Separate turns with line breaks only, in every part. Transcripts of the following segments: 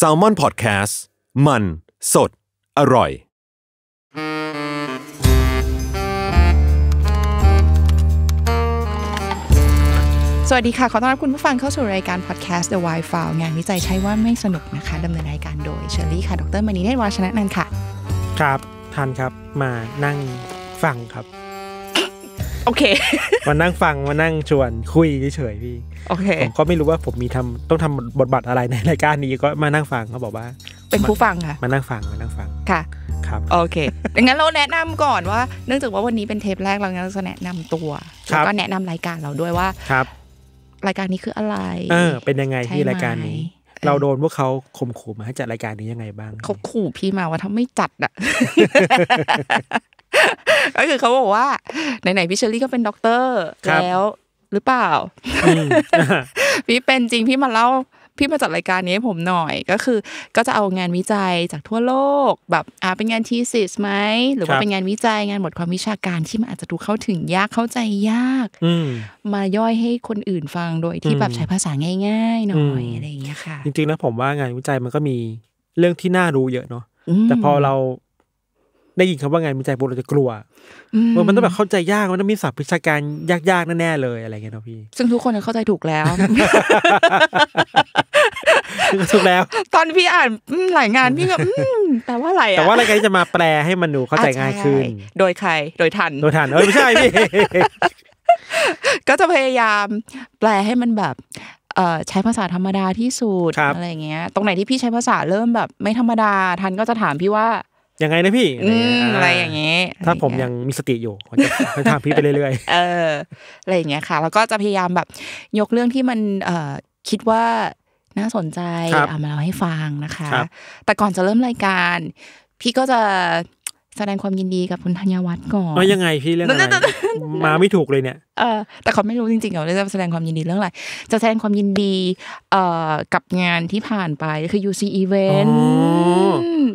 s a l ม o n PODCAST มัน สด อร่อย สวัสด
ีค่ะ ขอต้อนรับคุณผู้ฟังเข้าสู่รายการพอดแคสต์ The w i l d File งานวิจัยใช่ว่าไม่สนุกนะคะดำเนินรายการโดยเชอรี่ค่ะ ดรมณีเนตรวาชนะนันค่ะ
ครับทันครับมานั่งฟังครับโอเคมานั่งฟังมานั่งชวน คุยเฉยๆพี่โอเคผมก็ไม่รู้ว่าผมมีทำต้องทำบทบาทอะไรในรายการนี้ก็มานั่งฟังเขาบอกว่า
เป็นผู้ฟังค่ะ
มานั่งฟังมานั่งฟังค่ะครับ โอเค
ดังนั้นเราแนะนำก่อนว่า เนื่องจากว่าวันนี้เป็นเทปแรกเราจะแนะนำตัวแล้วก็แนะนำรายการเราด้วยว่าครับ รายการนี้คืออะไร เออเป็นยังไงที่รายการนี้
เราโดนพวกเขาข่มขู่มาให้จัดรายการนี้ยังไงบ้างเ
ขาขู่พี่มาว่าถ้าไม่จัดอ่ะก็คือเขาบอกว่าไหนๆพี่เชอรี่ก็เป็นด็อกเตอร์แล้ว หรือเปล่าพี่เป็นจริงพี่มาเล่าพี่มาจัดรายการนี้ให้ผมหน่อยก็คือ ก็จะเอางานวิจัยจากทั่วโลก แบบอ่าเป็นงานทีสิสไหมหรือว่าเป็นงานวิจัยงานบทความวิชาการที่มันอาจจะดูเข้าถึงยากเข้าใจยากมาย่อยให้คนอื่นฟังโดยที่แบบใช้ภาษาง่าย ๆ หน่อยอะไรอย่างเงี้ยค่
ะจริงๆนะผมว่างานวิจัยมันก็มีเรื่องที่น่ารู้เยอะเนาะแต่พอเราได้ยินคำว่าไงมวใจปุ๊บเราจะกลัวมันต้องแบบเข้าใจยากมันต้องมีศัพท์วิชาการยากๆแน่ๆเลยอะไรเงี้ยเนาะพี่
ซึ่งทุกคนเข้าใจถูกแล้วถูกแล้ว ตอนพี่อ่านหลายงานพี่แบบแต่ว่าอะไรแต่ว่ารายการ
จะมาแปลให้มันดูเข้าใจง่ายขึ้น
โดยใคร โดยทันโดยทันเออไม่ใช่พี่ก็จะพยายามแปลให้มันแบบใช้ภาษาธรรมดาที่สุดอะไรเงี้ยตรงไหนที่พี่ใช้ภาษาเริ่มแบบ ไม่ธรรมดาทันก็จะถามพี่ว่า
ยังไงนะพี่ อะไรอย่างเงี้ยถ้าผมยังมีสติอยู่ผมจะทำพี่ไปเรื่อย
ๆเอออะไรอย่างเงี้ยค่ะ แล้วก็จะพยายามแบบยกเรื่องที่มันเอคิดว่าน่าสนใจเอามาเล่าให้ฟังนะคะ แต่ก่อนจะเริ่มรายการ พี่ก็จะแสดงความยินดีกับคุณธัญวัฒน์ก่อนว่ายังไงพี่เรื่องอะไร
มาไม่ถูกเลยเนี่ย
เออ แต่เขาไม่รู้จริงๆเขาจะแสดงความยินดีเรื่องอะไร จะแสดงความยินดีเอ่อกับงานที่ผ่านไปคือ UC Event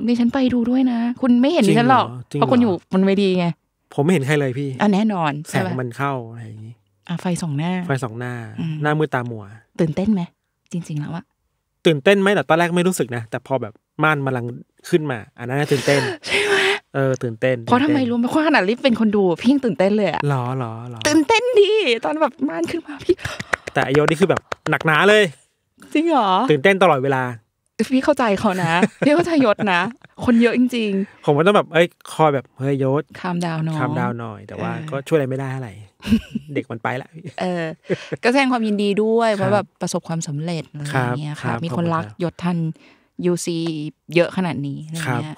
ดิฉันไปดูด้วยนะคุณไม่เห็นฉันหรอก เพราะคุณอยู่บนเวทีไง
ผมไม่เห็นใครเลยพี่อ่ะแน่นอนแสงมันเข้าอะไรอย่างนี้
อ่ะไฟสองหน้า ไฟสองหน้า
หน้ามือตามัว
ตื่นเต้นไหมจริง ๆ แล้วอะ
ตื่นเต้นไหมแต่ตอนแรกไม่รู้สึกนะแต่พอแบบม่านมันลังขึ้นมาอันนั้นตื่นเต้นใช่ไหมเออตื่นเต้นเพราะทำไมรู้
ไหมขนาดลิฟเป็นคนดูพี่ยงตื่นเต้นเลยอะ
หรอหรอหรอ
ตื่นเต้นดีตอนแบบม่านขึ้นมาพี่
แต่อโยนี่คือแบบหนักหนาเลย
จริงเหรอตื
่นเต้นตลอดเวลา
พี่เข้าใจเขานะพี่เข้าใจยศนะคนเยอะจริง
ๆผมก็ต้องแบบเอ้ยคอยแบบเฮ้ยยศคามดาวน้อยคามดาวหน่อยแต่ว่าก็ช่วยอะไรไม่ได้อะไร เด็กมันไปละเออ
ก็แสดงความยินดีด้วย เพราะแบบประสบความสำเร็จอะไรอย่างเงี้ยค่ะ มีคนรักยศท่าน UC เยอะขนาดนี้อะไรเงี้ย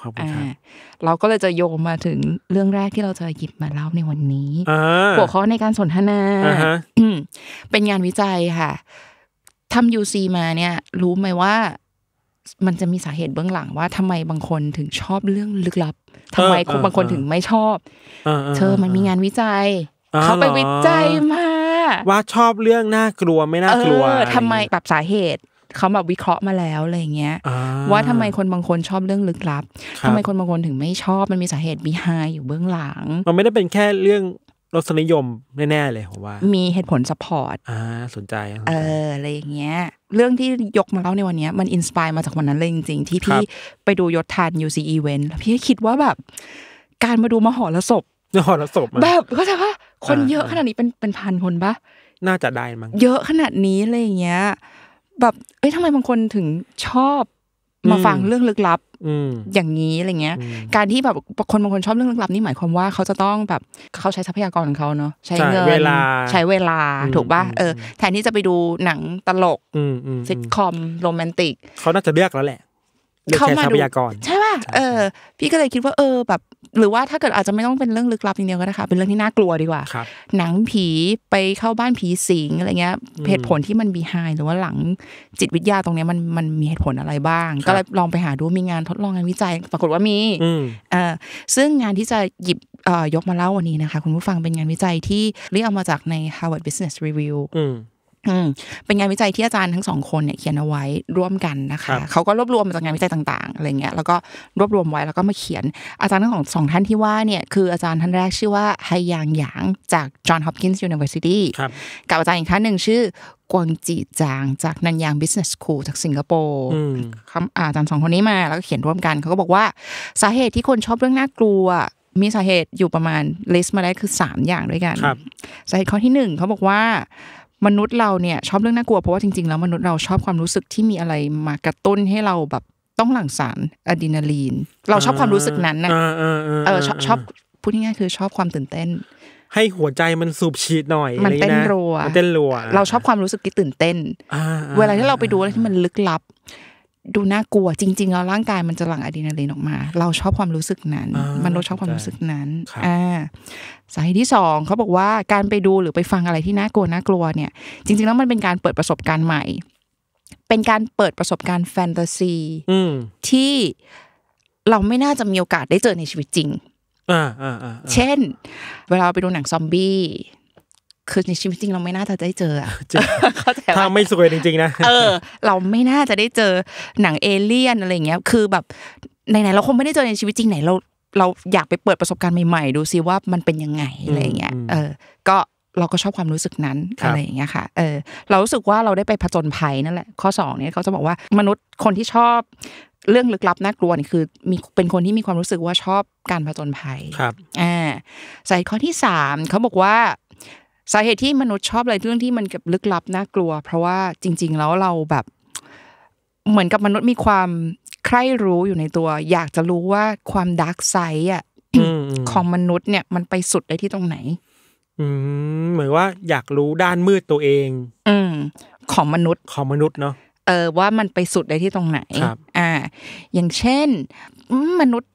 เราก็เลยจะโยงมาถึงเรื่องแรกที่เราจะหยิบมาเล่าในวันนี้ หัวข้อในการสนทนา เป็นงานวิจัยค่ะทำ UC มาเนี่ย รู้ไหมว่า มันจะมีสาเหตุเบื้องหลัง ว่าทำไมบางคนถึงชอบเรื่องลึกลับ ทำไมบางคนถึงไม่ชอบเธอมันมีงานวิจัย เขาไปวิจัยมา
ว่าชอบเรื่องน่ากลัวไม่น่ากลัวทำไม
ปรับสาเหตุเขาแบบวิเคราะห์มาแล้วอะไรเงี้ยว่าทำไมคนบางคนชอบเรื่องลึกลับ ทำไมคนบางคนถึงไม่ชอบ มันมีสาเหตุมีไฮอยู่เบื้องหลัง
มันไม่ได้เป็นแค่เรื่องรสนิยมแน่ๆเลยผมว่ามีเหตุ
ผลสปอร์ต
อ่าสนใจเ
อออะไรอย่างเงี้ย เรื่องที่ยกมาเล่าในวันนี้มันอินสปายมาจากวันนั้นเลยจริงๆที่พี่ไปดูยศทาน UC Event แล้วพี่คิดว่าแบบการมาดูมหรสพ มหรสพแบบก็จะว่าคนเยอะขนาดนี้เป็นเป็นพันคนปะ
น่าจะได้มั้งเยอะ
ขนาดนี้อะไรอย่างเงี้ยแบบ เอ้ยทำไมบางคนถึงชอบมาฟังเรื่องลึกลับอย่างนี้อะไรเงี้ย การที่แบบคนบางคนชอบเรื่องลึกลับนี่หมายความว่าเขาจะต้องแบบเขาใช้ทรัพยากรของเขาเนาะใช้เงินใช้เวลาถูกป่ะเออแทนที่จะไปดูหนังตลกซิทคอม โรแมนติก
เขาน่าจะเลือกแล้วแหละ
เขามาดูใช่ป่ะเออ พี่ก็เลยคิดว่าเออแบบหรือว่าถ้าเกิดอาจจะไม่ต้องเป็นเรื่องลึกลับอย่างเดียวก็ได้ค่ะ เป็นเรื่องที่น่ากลัวดีกว่า หนังผีไปเข้าบ้านผีสิงอะไรเงี้ยเหตุผลที่มันบีไฮหรือว่าหลังจิตวิทยาตรงนี้มันมันมีเหตุผลอะไรบ้าง ก็เลยลองไปหาดูมีงานทดลองงานวิจัย ปรากฏว่ามี อ่าซึ่งงานที่จะหยิบยกมาเล่าวันนี้นะคะคุณผู้ฟังเป็นงานวิจัยที่เรียกเอามาจากใน Harvard Business Review เป็นงานวิจัยที่อาจารย์ทั้งสองคนเนี่ยเขียนเอาไว้ร่วมกันนะคะ เขาก็รวบรวมมาจากงานวิจัยต่างๆอะไรเงี้ยแล้วก็รวบรวมไว้แล้วก็มาเขียนอาจารย์ทั้งสองสองท่านที่ว่าเนี่ยคืออาจารย์ท่านแรกชื่อว่าไฮยางหยางจากจอ John Hopkins University กับอาจารย์อีกท่านหนึ่งชื่อกวงจีจางจากนันยางบิสเนสสคูลจากสิงคโปร์อาจารย์สองคนนี้มาแล้วก็เขียนร่วมกัน เขาก็บอกว่าสาเหตุที่คนชอบเรื่องน่ากลัว มีสาเหตุอยู่ประมาณลิสต์มาได้คือ3อย่างด้วยกันสาเหตุข้อที่1เขาบอกว่ามนุษย์เราเนี่ยชอบเรื่องน่ากลัวเพราะว่าจริงๆแล้วมนุษย์เราชอบความรู้สึกที่มีอะไรมากระตุ้นให้เราแบบต้องหลั่งสารอะดรีนาลีน เราชอบความรู้สึกนั้นนะเออชอบชอบพูดง่ายๆคือชอบความตื่นเต้น
ให้หัวใจมันสูบฉีดหน่อยมันเต้นรัวมันเต้นรัวเราช
อบความรู้สึกที่ตื่นเต้นเวลาที่เราไปดูอะไรที่มันลึกลับดูน่ากลัวจริงๆแล้วร่างกายมันจะหลั่งอะดรีนาลีนออกมา เราชอบความรู้สึกนั้น มันราชอบความรู้สึกนั้นอ่าสาเหตุที่สองเขาบอกว่าการไปดูหรือไปฟังอะไรที่น่ากลัวน่ากลัวเนี่ย จริงๆแล้วมันเป็นการเปิดประสบการณ์ใหม่ เป็นการเปิดประสบการณ์แฟนตาซีที่เราไม่น่าจะมีโอกาสได้เจอในชีวิตจริง
อออ่่่าาาเช
่น เวลาไปดูหนังซอมบี้คือในชีวิตจริงเราไม่น่าจะได้เจออะ
ถ้าไม่สวยจริงๆนะเออ
เราไม่น่าจะได้เจอหนังเอเลี่ยนอะไรเงี้ยคือ แบบไหนๆเราคงไม่ได้เจอในชีวิตจริงไหนเราเราอยากไปเปิดประสบการณ์ใหม่ๆ ดูซิว่ามันเป็นยังไงอะไรเงี้ยเออก็เราก็ชอบความรู้สึกนั้นอะไรเงี้ยค่ะเออเรารู้สึกว่าเราได้ไปผจญภัยนั่นแหละข้อ2เนี่ยเขาจะบอกว่ามนุษย์คนที่ชอบ เรื่องลึกลับน่ากลัวนี่คือมีเป็นคนที่มีความรู้สึกว่าชอบการผจญภัยครับอ่าใส่ข้อที่สามเขาบอกว่าสาเหตุที่มนุษย์ชอบอะไรเรื่องที่มันกับลึกลับ น่ากลัว เพราะว่าจริง ๆ แล้วเราแบบ เหมือนกับมนุษย์มีความใคร่รู้อยู่ในตัว อยากจะรู้ว่าความดาร์กไซด์อ่ะของมนุษย์เนี่ย มันไปสุดได้ที่ตรงไหน
อืมเหมือนว่า
อยากรู้ด้านมืดตัวเอง อืม ของมนุษย์ ของมนุษย์เนาะเออว่ามันไปสุดได้ที่ตรงไหนครับอ่า อย่างเช่นมนุษย์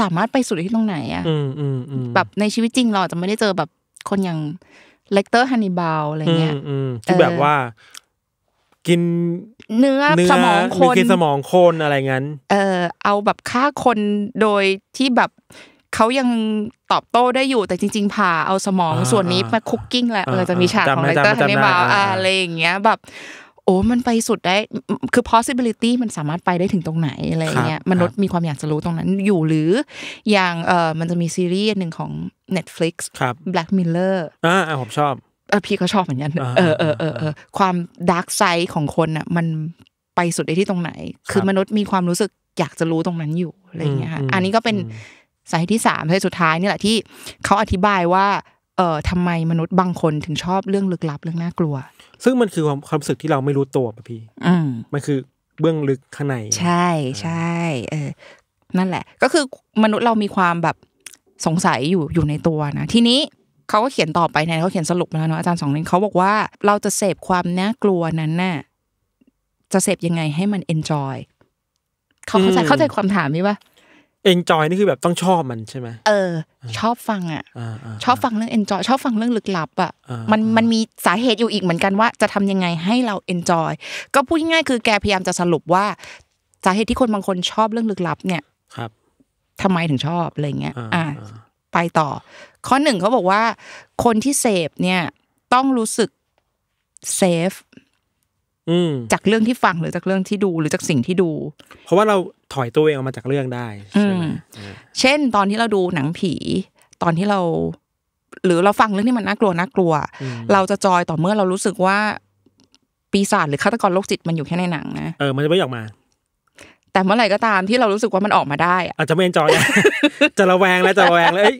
สามารถไปสุดได้ที่ตรงไหนอ่ะออืืมมแบบในชีวิตจริงเราจะไม่ได้เจอแบบคนอย่างเลกเตอร์ฮันนิบาลอะไรเงี้ย
ที่แบบว่า กิน
เนื้อสมองคนกินสมอ
งคนอะไรงั้น
เออเอาแบบฆ่าคนโดยที่แบบเขายังตอบโต้ได้อยู่แต่จริงๆผ่าเอาสมองส่วนนี้มาคุกกิ้งแหละเออจะมีฉากของเลกเตอร์ฮันนิบาลอะไรอย่างเงี้ยแบบโอ้มันไปสุดได้คือ possibility มันสามารถไปได้ถึงตรงไหนอะไรเงี้ยมนุษย์มีความอยากจะรู้ตรงนั้นอยู่หรือ อย่างเออมันจะมีซีรีส์หนึ่งของ Netflix ครับ Black Mirror
อ่าผมชอบ
พี่ก็ชอบเหมือนกันเออเออเออเออความดาร์กไซด์ของคนอ่ะมันไปสุดได้ที่ตรงไหนคือมนุษย์มีความรู้สึกอยากจะรู้ตรงนั้นอยู่อะไรเงี้ยอันนี้ก็เป็นสาเหตุที่สามสาเหตุสุดท้ายนี่แหละที่เขาอธิบายว่าเอ่อทำไมมนุษย์บางคนถึงชอบเรื่องลึกลับเรื่องน่ากลัว
ซึ่งมันคือความความรู้สึกที่เราไม่รู้ตัวป่ะพี่ อืมมันคือเบื้องลึกข้างในใ
ช่ใช่เออ นั่นแหละ ก็คือมนุษย์เรามีความแบบสงสัยอยู่อยู่ในตัวนะทีนี้เขาก็เขียนต่อไปในเขาเขียนสรุปมาแล้วเนาะอาจารย์สองเลนเขาบอกว่าเราจะเสพความน่ากลัวนั้นน่ะจะเสพยังไงให้มันเอนจอยเขาเข้าใจเข้าใจความถามนี้ปะ
เอนจอยนี่คือแบบต้องชอบมันใช่ไหม
เออ ชอบฟังอ่ะชอบฟังเรื่องเอนจอยชอบฟังเรื่องลึกลับอ่ะมันมันมีสาเหตุอยู่อีกเหมือนกันว่า จะทำยังไงให้เราเอนจอยก็พูดง่ายๆคือแกพยายามจะสรุปว่า สาเหตุที่คนบางคนชอบเรื่องลึกลับเนี่ย ครับ ทำไมถึงชอบอะไรเงี้ย อ่าไปต่อข้อหนึ่งเขาบอกว่า คนที่เสพเนี่ย ต้องรู้สึกเซฟจากเรื่องที่ฟังหรือจากเรื่องที่ดูหรือจากสิ่งที่ดู เพราะ
ว่าเราถอยตัวเองออกมาจากเรื่องได้
เช่น ตอนที่เราดูหนังผี ตอนที่เรา หรือเราฟังเรื่องที่มันน่ากลัวน่ากลัว เราจะจอยต่อเมื่อเรารู้สึกว่า ปีศาจหรือฆาตกรโรคจิตมันอยู่แค่ในหนังนะ
เออมันจะไม่ออกมา
แต่เมื่อไหร่ก็ตามที่เรารู้สึกว่ามันออกมาได้
อาจจะไม่เอนจอยจะระแวงแล้วจะระแวงเลย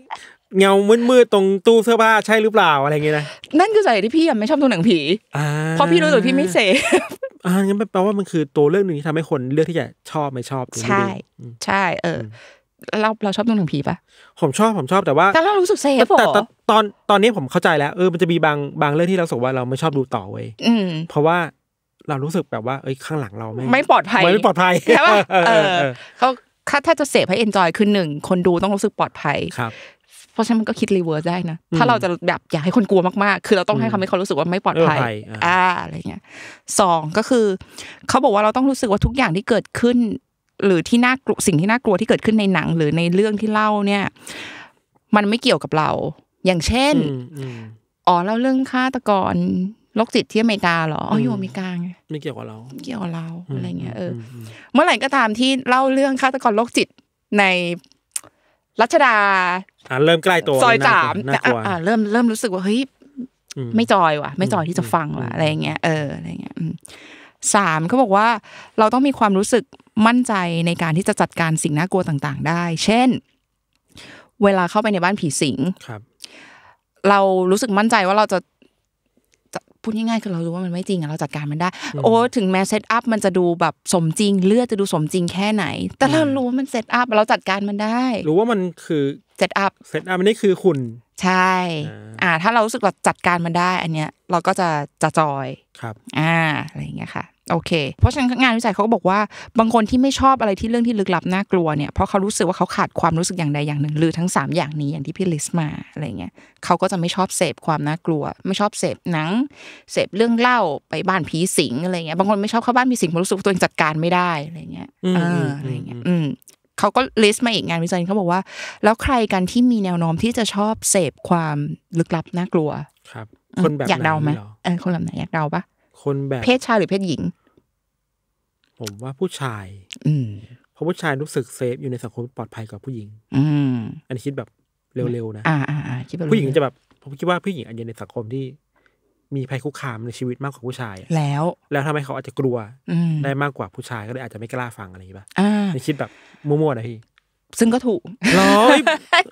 เงามืดๆตรงตู้เสื้อผ้าใช่หรือเปล่าอะไรเงี้ยนะ
นั่นคือสาเหตุที่พี่ไม่ชอบดูหนังผีเพราะพี่รู้สึกพี่ไม่เซฟ
อ่งั้นแปลว่ามันคือตัวเรื่องหนึ่งที่ทำให้คนเลือกที่จะชอบไม่ชอบใช่
ใช่ เออเราเราชอบดูหนังผี
ปะผมชอบผมชอบแต่ว่าแต่เรารู้สึกเซฟแต่ตอนตอนนี้ผมเข้าใจ แล้วเออ มันจะมีบางบางเรื่องที่เราสกว่าเราไม่ชอบดูต่อเว้ยเพราะว่าเรารู้สึกแบบว่าเอ้ยข้างหลังเราไม่ไม่ปลอดภัยไม่ปลอดภัยใช่ป่ะเออ
เขาถ้าถ้าจะเสพให้เอนจอยคือหนึ่งคนดูต้องรู้สึกปลอดภัยครับเพราะฉะนั้นมันก็คิดรีเวิร์สได้นะ ถ้าเราจะแบบอยากให้คนกลัวมากๆ คือเราต้องให้เขาไม่เขารู้สึกว่าไม่ปลอดภัย อ่า อะไรเงี้ย สองก็คือเขาบอกว่าเราต้องรู้สึกว่าทุกอย่างที่เกิดขึ้น หรือที่น่ากลัวสิ่งที่น่ากลัวที่เกิดขึ้นในหนัง หรือในเรื่องที่เล่าเนี่ย มันไม่เกี่ยวกับเรา อย่างเช่น อ๋อเล่าเรื่องฆาตกรโรคจิตที่อเมริกาเหรอ อ๋ออยู่อเมริกาไงไม่เกี่ยวกับเราเกี่ยวกับเราอะไรเงี้ย เออ เมื่อไหร่ก็ตามที่เล่าเรื่องฆาตกรโรคจิตในรัชดา
อ่าเริ่มใกล้ตัวซอยสามอ่า
เริ่มเริ่มรู้สึกว่าเฮ้ยไม่จอยว่ะ ไม่จอยที่จะฟังว่ะอะไรเงี้ย เอออะไรเงี้ยสามเขาบอกว่า เราต้องมีความรู้สึกมั่นใจในการที่จะจัดการสิ่งน่ากลัวต่าง ๆ ได้ เช่น เวลาเข้าไปในบ้านผีสิงครับ เรารู้สึกมั่นใจว่าเราจะพูดง่ายๆคือเรารู้ว่ามันไม่จริงอะเราจัดการมันได้ โอ้ถึงแม้เซตอัพมันจะดูแบบสมจริงเลือดจะดูสมจริงแค่ไหน แต่เรารู้ว่ามันเซตอัพเราจัดการมันได้ รู้ว่ามันคือเซตอัพเซตอัพันนี่คือคุณนใช่อ่าถ้าเรารู้สึกว่าจัดการมันได้ อันเนี้ยเราก็จะจะจอยครับ อ่าอะไรอย่างเงี้ยค่ะโอเคเพราะฉะนั้นงานวิจัยเขาก็บอกว่า บางคนที่ไม่ชอบอะไรที่เรื่องที่ลึกลับน่ากลัวเนี่ย เพราะเขารู้สึกว่าเขาขาดความรู้สึกอย่างใดอย่างหนึ่งหรือทั้ง 3 อย่างนี้อย่างที่พี่ลิสมาอะไรเงี้ยเขาก็จะไม่ชอบเสพความน่ากลัว ไม่ชอบเสพหนัง เสพเรื่องเล่าไปบ้านผีสิงอะไรเงี้ยบางคนไม่ชอบเข้าบ้านผีสิงเพราะรู้สึกตัวเองจัดการไม่ได้อะไรเงี้ยอ่าอะไรเงี้ยอืมเขาก็ลิสมาอีกงานวิจัยเขาบอกว่า แล้วใครกันที่มีแนวโน้มที่จะชอบเสพความลึกลับน่ากลัว
ครับคนแบบอยากเดาไหมเออ
คนแบบไหนอยากเดาปะคนแบบเพศชายหรือเพศหญิง
ผมว่าผู้ชายอืเพราะผู้ชายรู้สึกเซฟอยู่ในสังคมปลอดภัยกว่าผู้หญิง อือันนี้คิดแบบเร็วๆนะอ่าอ่าคิดแบบผู้หญิงจะแบบผมคิดว่าผู้หญิงอาจจะในสังคมที่ มีภัยคุกคามในชีวิตมากกว่าผู้ชายแล้ว แล้วทำให้เขาอาจจะกลัวได้มากกว่าผู้ชายก็เลยอาจจะไม่กล้าฟังอะไรอย่างนี้ป่ะในคิดแบบมั่วๆนะพี่
ซึ่งก็ถูกร้อย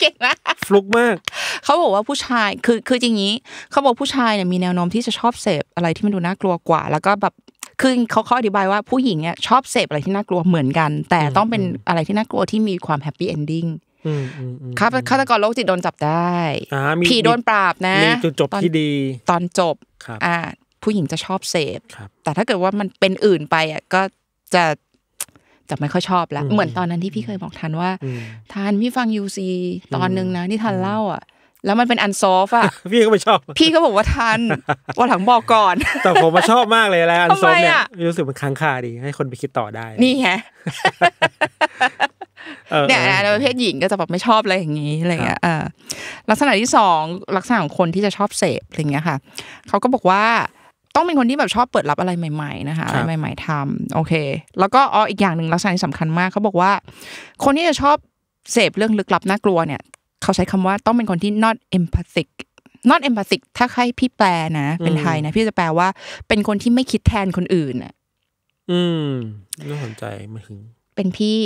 เก่งมากฟลุกมาก เขาบอกว่าผู้ชายคือคืออย่างนี้เขาบอกผู้ชายเนี่ยมีแนวโน้มที่จะชอบเสพอะไรที่มันดูน่ากลัวกว่าแล้วก็แบบคือเขาเขาอธิบายว่าผู้หญิงเนี่ยชอบเสพอะไรที่น่ากลัวเหมือนกัน แต่ต้องเป็นอะไรที่น่ากลัวที่มีความแฮปปี้เอนดิ้งฆาฆาตกรโรคจิตโดนจับได้ผีโดนปราบนะมีจุดจบที่ดี ตอนจบอ่า ผู้หญิงจะชอบเสพแต่ถ้าเกิดว่ามันเป็นอื่นไปอ่ะก็จะจะไม่ค่อยชอบแล้ว เหมือนตอนนั้นที่พี่เคยบอกทันว่า ทานพี่ฟังยูซีตอนนึงนะที่ทันเล่าอ่ะแล้วมันเป็นอันซอฟอะพี่ก็ไม่ชอบ พี่ก็บอกว่าทันว่าหลังบอกก่อน
แต่ผมมาชอบมากเลยอะไรอันซอฟเนี่ยรู้สึกมันค้างคาดีให้คนไปคิดต่อได้ นี่ไง
เนี่ยในประเภทหญิงก็จะแบบไม่ชอบอะไรอย่างนี้อะไรเงี้ยลักษณะที่สองลักษณะของคนที่จะชอบเสพอะไรเงี้ยค่ะเขาก็บอกว่าต้องเป็นคนที่แบบชอบเปิดรับอะไรใหม่ๆนะคะอะไรใหม่ ๆทำโอเค แล้วก็อ๋ออีกอย่างหนึ่งลักษณะที่สำคัญมากเขาบอกว่า คนที่จะชอบเสพเรื่องลึกลับน่ากลัวเนี่ยเขาใช้คำว่าต้องเป็นคนที่ not empathic not empathic ถ้าใครพี่แปลนะเป็นไทยนะพี่จะแปลว่าเป็นคนที่ไม่คิดแทนคนอื่นอ่ะ
อืมน่าสนใจมาถึง
เป็นพี่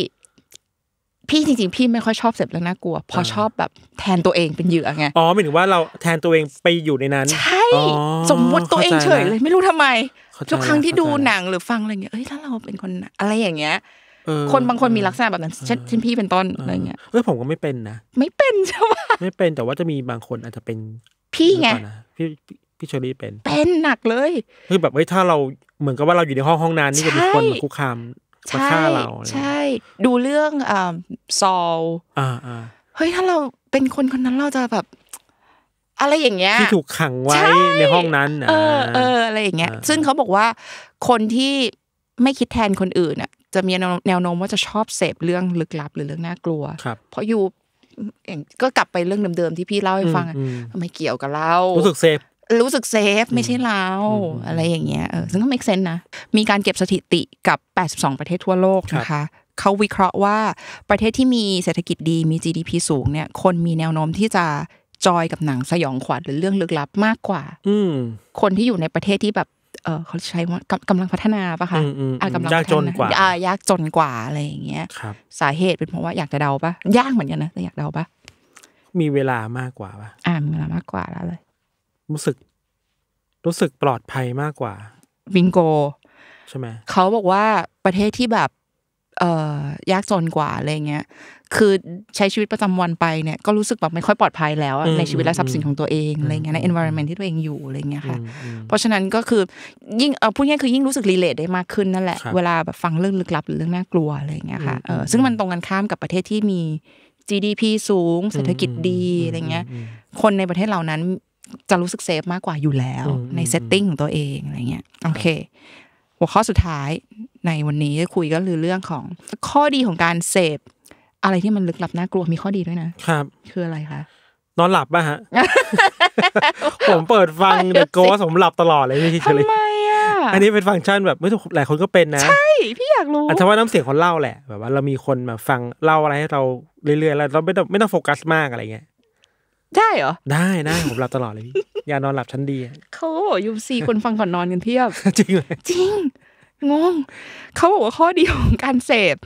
พี่จริง ๆ พี่ไม่ค่อยชอบเสพเรื่องน่ากลัวพอชอบแบบแทนตัวเองเป็นเหยื่อไงอ๋อหมายถ
ึงว่าเราแทนตัวเองไปอยู่ในนั้นใช่สมมติตัวเองเฉยเลย ไม
่รู้ทำไมทุกครั้งที่ดูหนังหรือฟังอะไรเงี้ยเอ้ยถ้าเราเป็นคนอะไรอย่างเงี้ยคนบางคนมีลักษณะแบบนั้นเช่นพี่เป็นต้นอะไรเงี้ยเออ
ผมก็ไม่เป็นนะไม่เป็นใช่ไหมไม่เป็นแต่ว่าจะมีบางคนอาจจะเป็นพี่ไงพี่พี่เชอรี่เป็น เป็นหนักเลยคือแบบเฮ้ยถ้าเราเหมือนกับว่าเราอยู่ในห้องห้องนั้นนี่จะมีคนมาคุกคามมาฆ่าเราใช
่ดูเรื่องอ่าซอลอ่าอ่าเฮ้ยถ้าเราเป็นคนคนนั้นเราจะแบบ อะไรอย่างเงี้ยที่ถูกขังไว้ในห้องนั้นเออเอออะไรอย่างเงี้ยซึ่งเขาบอกว่าคนที่ไม่คิดแทนคนอื่นอ่ะจะมีแนวโน้มว่าจะชอบเสพเรื่องลึกลับหรือเรื่องน่ากลัว เพราะอยู่ก็กลับไปเรื่องเดิมๆที่พี่เล่าให้ฟังไม่เกี่ยวกับเรา รู้สึกเสพรู้สึกเซฟไม่ใช่เราอะไรอย่างเงี้ยเออซึ่งก็ไม่เซนนะ มีการเก็บสถิติกับ 82 ประเทศทั่วโลกนะคะ เขาวิเคราะห์ว่าประเทศที่มีเศรษฐกิจดีมี GDP สูงเนี่ย คนมีแนวโน้มที่จะจอยกับหนังสยองขวัญหรือเรื่องลึกลับมากกว่าอืคนที่อยู่ในประเทศที่แบบเออเขาใช้กำกำลังพัฒนาปะคะอ่ากำลังยากจนกว่าอ่า ยากจนกว่าอะไรอย่างเงี้ยครับสาเหตุเป็นเพราะว่าอยากจะเดาปะ ยากเหมือนกันนะแต่อยากเดาปะ
มีเวลามากกว่าปะ
อ่ามีเวลามากกว่าแล้วเลย รู้สึก
รู้สึกปลอดภัยมากกว่า
วิงโกใช่ไหมเขาบอกว่าประเทศที่แบบยากจนกว่าอะไรเงี้ย คือใช้ชีวิตประจำวันไปเนี่ยก็รู้สึกแบบไม่ค่อยปลอดภัยแล้วในชีวิตและทรัพย์สินของตัวเองอะไรเงี้ยใน environment ที่ตัวเองอยู่อะไรเงี้ยค่ะ เพราะฉะนั้นก็คือยิ่งเออพูดง่ายคือยิ่งรู้สึกรีเลทได้มากขึ้นนั่นแหละเวลาแบบฟังเรื่องลึกลับหรือเรื่องน่ากลัวอะไรเงี้ยค่ะเออซึ่งมันตรงกันข้ามกับประเทศที่มี GDP สูง เศรษฐกิจดีอะไรเงี้ย คนในประเทศเหล่านั้นจะรู้สึกเซฟมากกว่าอยู่แล้ว ในเซตติ้งของตัวเองอะไรเงี้ยโอเคหัวข้อสุดท้ายในวันนี้จะคุยก็คือเรื่องของ ข้อดีของการเสพอะไรที่มันลึกลับน่ากลัวมีข้อดีด้วยนะครับ คืออะไรคะ
นอนหลับป่ะฮะผมเปิดฟังเดอะโกสผมหลับตลอดเลยพี่เฉลยทำไมอ่ะอันนี้เป็นฟังก์ชันแบบไม่ถูกหลายคนก็เป็นนะใช่พี่อยากรู้อันทว่าน้ำเสียงคนเล่าแหละแบบว่าเรามีคนมาฟังเล่าอะไรให้เราเรื่อยๆแล้ว เราไม่ต้องไม่ต้องโฟกัสมากอะไรเงี้ยได้เหรอได้ได้ผมหลับตลอดเลยพี่ยานอนหลับชั้นดี
เขาบอกยูซีคนฟังก่อนนอนกันเพียบ จริงจริงงงเขาบอกว่าข้อดีของการเสพ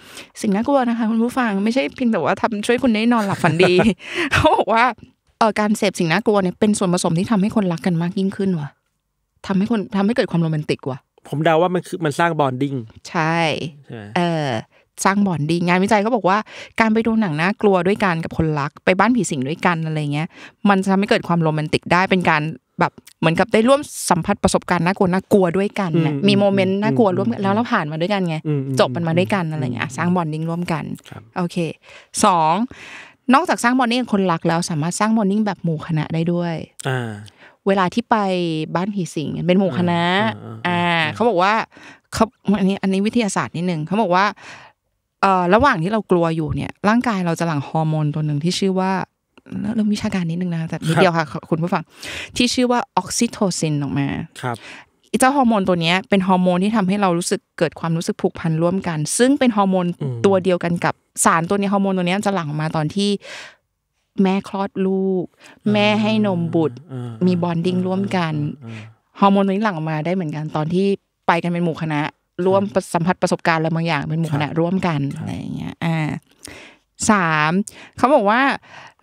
สิ่งน่ากลัวนะคะคุณผู้ฟังไม่ใช่เพียงแต่ว่าทำช่วยคุณได้นอนหลับฝันดีเขาบอกว่า เออการเสพสิ่งน่ากลัวเนี่ยเป็นส่วนผสมที่ทำให้คนรักกันมากยิ่งขึ้นว่ะทำให้คนทำให้เกิดความโรแมนติกว่ะ
ผมเดาว่ามันคือมันสร้างบอนดิ้งใช่เอ
อ สร้างบอนดีงานวิจัยเขาบอกว่า การไปดูหนังน่ากลัวด้วยกันกับคนรักไปบ้านผีสิงด้วยกันอะไรเงี้ย มันจะทำให้เกิดความโรแมนติกได้เป็นการแบบเหมือนกับได้ร่วมสัมผัสประสบการณ์น่ากลัวน่ากลัวด้วยกันมีโมเมนต์น่ากลัวร่วมแล้วเราผ่านมาด้วยกันไงจบมันมาด้วยกันอะไรเงี้ยสร้างบอนดิ้งร่วมกันโอเคสองนอกจากสร้างบอนดิ้งคนรักแล้วสามารถสร้างบอนดิ้งแบบหมู่คณะได้ด้วยอ่าเวลาที่ไปบ้านผีสิงเป็นหมู่คณะอ่าเขาบอกว่าเขาอันนี้อันนี้วิทยาศาสตร์นิดนึงเขาบอกว่าเอ่อระหว่างที่เรากลัวอยู่เนี่ย ร่างกายเราจะหลั่งฮอร์โมน ตัวหนึ่งที่ชื่อว่าเรื่องวิชาการนิดนึงนะแต่นิดเดียวค่ะคุณผู้ฟังที่ชื่อว่าออกซิโทซินออกมาครับเจ้าฮอร์โมนตัวนี้เป็นฮอร์โมนที่ทำให้เรารู้สึกเกิดความรู้สึกผูกพันร่วมกัน ซึ่งเป็นฮอร์โมน ตัวเดียวกันกับสารตัวนี้ฮอร์โมนตัวนี้จะหลั่งมาตอนที่แม่คลอดลูก แม่ให้นมบุตร มีบอนดิ้งร่วมกัน ฮอร์โมนตัวนี้หลั่งออกมาได้เหมือนกันตอนที่ไปกันเป็นหมู่คณะ ร่วมสัมผัสประสบการณ์อะไรบางอย่างเป็นหมู่คณะร่วมกันอะไรอย่างเงี้ยอ่าสามเขาบอกว่า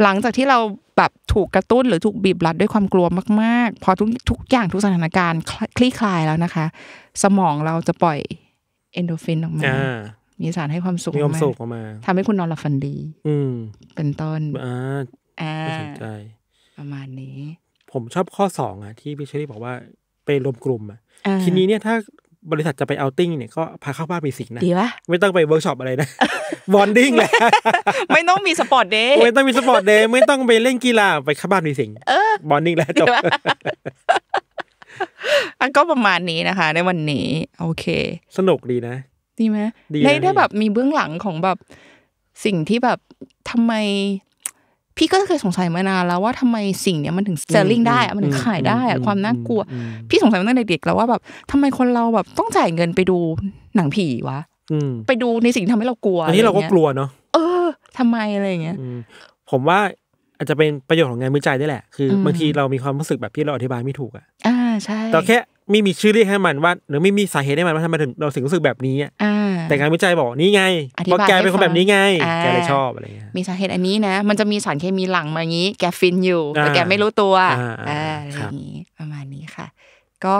หลังจากที่เราแบบถูกกระตุ้นหรือถูกบีบรัดด้วยความกลัวมากๆ พอทุกทุกอย่างทุกสถานการณ์คลี่คลายแล้วนะคะ สมองเราจะปล่อย เอนโดฟินออกมามีสารให้ความสุขมีความสุขออกมาทำให้คุณนอนหลับฝันดี อืเป็นต้นอ่าสนใจ
ประมาณนี้ ผมชอบข้อสองอ่ะ ที่พี่เชอรี่บอกว่าไปรวมกลุ่มอ่ะทีนี้เนี่ยถ้าบริษัทจะไปเอาติ้งเนี่ยก็พาเข้าบ้านมีสิงนะดีปะไม่ต้องไปเวิร์กช็อปอะไรนะบอนดิ้งแหละ
ไม่ต้องมีสปอร์ตเดย์ไม่ต้องมีสปอร์
ตเดย์ไม่ต้องไปเล่นกีฬาไปเข้าบ้านมีสิงบอนดิ้งแล้วจบ
อันก็ประมาณนี้นะคะ ในวันนี้ โอเค สนุกดีนะ ดีไหมได้ได้แบบมีเบื้องหลังของแบบสิ่งที่แบบทำไมพี่ก็เคยสงสัยมานานแล้วว่าทำไมสิ่งเนี้ยมันถึงเซลลิงได้มันถึงขายได้อะความน่ากลัว พี่สงสัยมาตั้งแต่เด็กแล้วว่าแบบทำไมคนเราแบบต้องจ่ายเงินไปดูหนังผีวะไปดูในสิ่งทำให้เรากลัวอันนี้เราก็กลัวเนาะ เออ ทำไมอะไรเงี้ย
ผมว่าอาจจะเป็นประโยชน์ของงานมือใจได้แหละ คือบางทีเรามีความรู้สึกแบบที่เราอธิบายไม่ถูกอ่ะ
อ่า ใช่แต่แค่
ไม่มีชื่อเรียกให้มันว่า หรือไม่มีสาเหตุให้มันว่าทำไมถึงเราถึงรู้สึกแบบนี้อแต่งานวิจัยบอกนี่ไงเพราะแกเป็นคนแบบนี้ไงแกเลยชอบอะไรเ
งี้ยมีสาเหตุอันนี้นะมันจะมีสารเคมีหลังมางี้แกฟินอยู่แต่แกไม่รู้ตัวอะไรอย่างนี้ ประมาณนี้ค่ะ ก็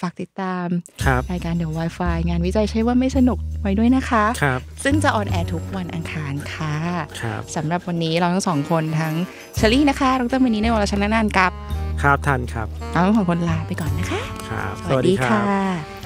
ฝากติดตาม รายการเดี๋ยว Wi-Fi งานวิจัยใช้ว่าไม่สนุกไว้ด้วยนะคะคซึ่งจะออนแอร์ทุกวันอังคารค่ะคสำหรับวันนี้เราทั้งสองคนทั้งเชลี่นะคะดรมินีในวรชนะนานกับ
ครับท่านครับ
เราทั้งสองคนลาไปก่อนนะคะครับสวัสดีค่ะ